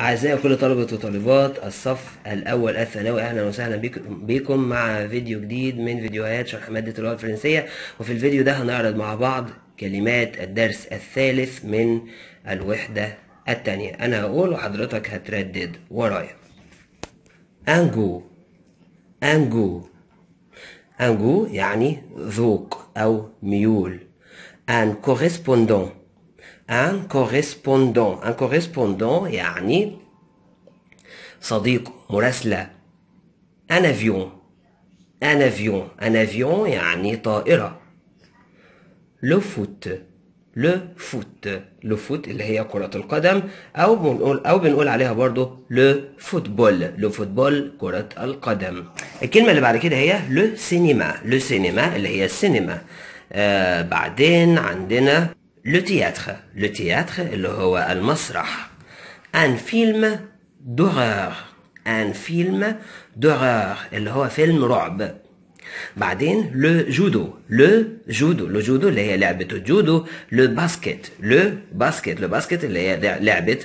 أعزائي كل طلبة وطالبات الصف الأول الثانوي أهلا وسهلا بكم مع فيديو جديد من فيديوهات شرح مادة اللغة الفرنسية وفي الفيديو ده هنعرض مع بعض كلمات الدرس الثالث من الوحدة الثانية أنا هقول وحضرتك هتردد ورايا أنجو أنجو أنجو يعني ذوق أو ميول أن كوريسبوندون ان كوريسبوندون ان كوريسبوندون يعني صديق مراسلة ان افيون ان افيون ان افيون يعني طائرة لو فوت لو فوت لو فوت اللي هي كرة القدم او بنقول او بنقول عليها برضو لو فوتبول لو فوتبول كرة القدم الكلمة اللي بعد كده هي لو سينما لو سينما اللي هي السينما آه بعدين عندنا لو تياتر لو تياتر اللي هو المسرح ان فيلم دورور ان فيلم دورور اللي هو فيلم رعب بعدين لو جودو لو جودو لو جودو اللي هي لعبة الجودو لو باسكت لو باسكت لو باسكت اللي هي لعبة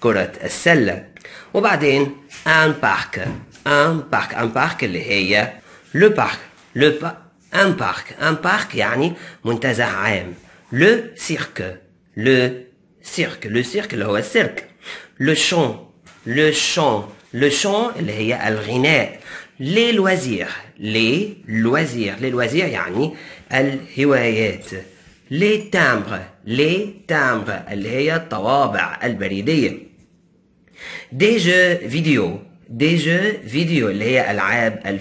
كرة السلة وبعدين ان بارك ان بارك ان بارك اللي هي لو بارك لو با ان بارك ان بارك يعني منتزه عام le cirque, le cirque, le cirque اللي هو السيرك le chant, le chant, le chant اللي هي الغناء les loisirs, les loisirs, les loisirs يعني الهوايات les timbres, les timbres اللي هي الطوابع البريدية des jeux vidéo, des jeux vidéo اللي هي ألعاب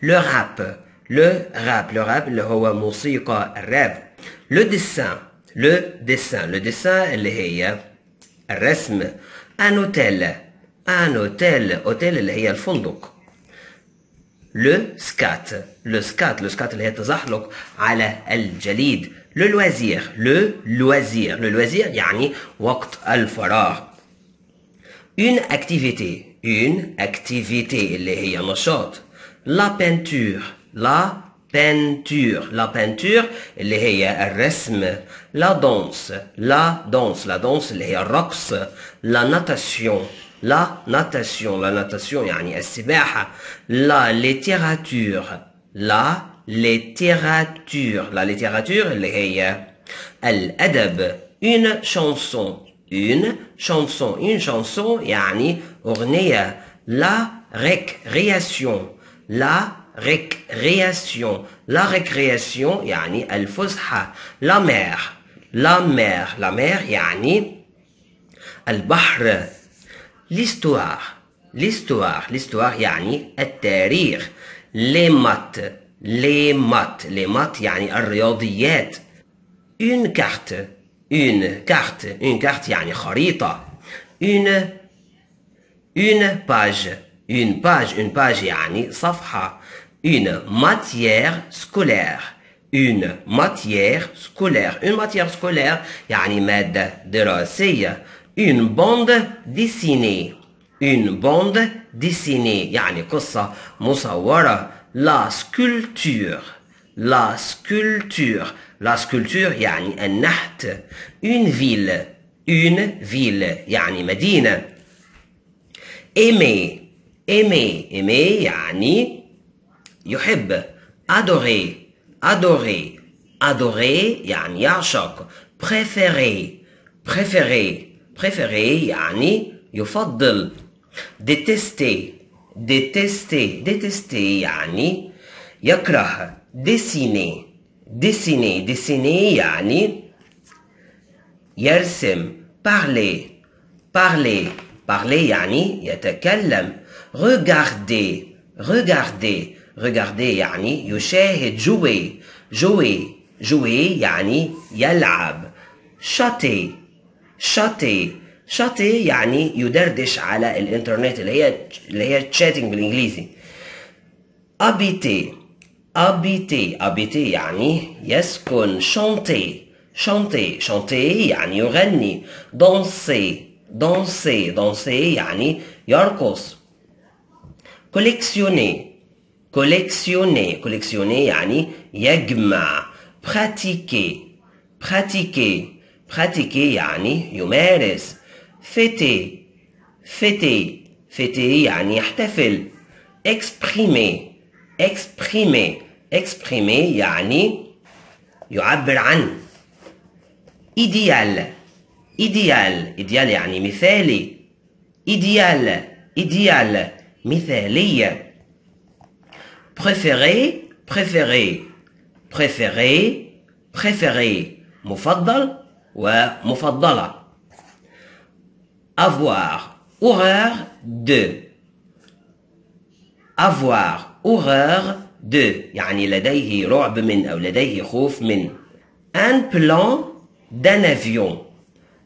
le rap, le rap, le rap اللي هو موسيقى الراب le dessin le dessin le dessin le هي الرسم un hôtel un hôtel hôtel le هي الفندق le scat le scat le scat اللي هي التزحلق على jalid le loisir le loisir le loisir waqt al farah une activité une activité le هي نشاط la peinture la peinture la peinture les هي la danse la danse la danse les هي la natation la natation la natation يعني السباحة la littérature la littérature la littérature les elle الأدب une chanson une chanson une chanson يعني أغنية la récréation la récréation La récréation يعني الفسحة La mer La mer La mer يعني البحر l'histoire l'histoire l'histoire يعني التاريخ les maths les maths les maths يعني الرياضيات une carte une carte une carte يعني خريطة une une page une page une page يعني صفحة une matière scolaire une matière scolaire une matière scolaire يعني de la une bande dessinée une bande dessinée يعني kossa la sculpture la sculpture la sculpture يعني النحت une ville une ville يعني medine aimer aimer aimer يحب adorer adorer adorer يعني يعشق préférer préférer préférer يعني يفضل détester détester détester يعني يكره dessiner dessiner dessiner يعني يرسم parler parler parler يعني يتكلم regarder regarder ريغاردي يعني يشاهد jouer jouer jouer يعني يلعب شاتي شاتي شاتي يعني يدردش على الانترنت اللي هي اللي هي تشاتنج بالانجليزي ابيتي ابيتي ابيتي يعني يسكن شانتي شانتي شانتي يعني يغني دونسي دونسي دونسي يعني يرقص كوليكسيوني collectionner collectionner يعني يجمع pratiquer pratiquer pratiquer يعني يمارس fêter fêter fêter يعني يحتفل exprimer exprimer exprimer يعني يعبر عن idéal idéal idéal يعني مثالي idéal idéal مثالية préféré préféré préféré préféré مفضل ومفضلة avoir horreur de avoir horreur de يعني لديه رعب من أو لديه خوف من un plan d'un avion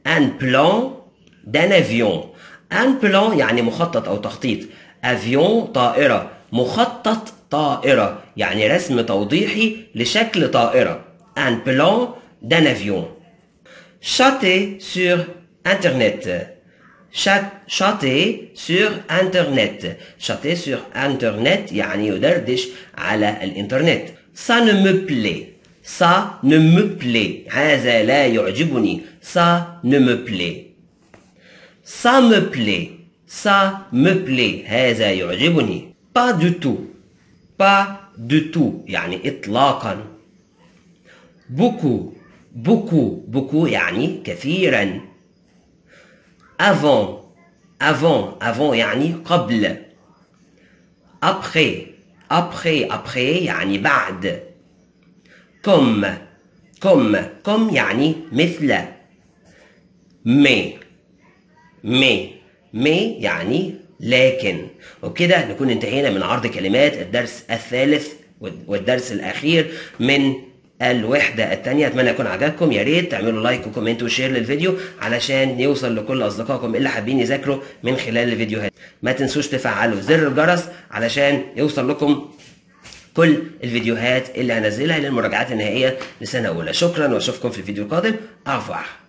un plan d'un avion un plan يعني مخطط أو تخطيط avion طائرة مخطط طائرة يعني رسم توضيحي لشكل طائرة un plan d'un avion Chatter sur internet شاتي سور انترنت شاتي سور انترنت يعني يدردش على الانترنت سا نو بلي سا نو بلي هذا لا يعجبني سا نو بلي سا مو بلي سا مو بلي هذا يعجبني با دو تو با دو تو يعني إطلاقا بوكو بوكو بوكو يعني كثيرا افون افون افون يعني قبل ابخي ابخي ابخي يعني بعد comme comme comme يعني مثل مي مي مي يعني لكن وبكده نكون انتهينا من عرض كلمات الدرس الثالث والدرس الاخير من الوحدة الثانيه أتمنى يكون عجبكم يا ريت تعملوا لايك وكومنت وشير للفيديو علشان يوصل لكل أصدقائكم اللي حابين يذاكروا من خلال الفيديوهات ما تنسوش تفعلوا زر الجرس علشان يوصل لكم كل الفيديوهات اللي هنزلها للمراجعات النهائية لسنة أولى شكرا وأشوفكم في الفيديو القادم عفوا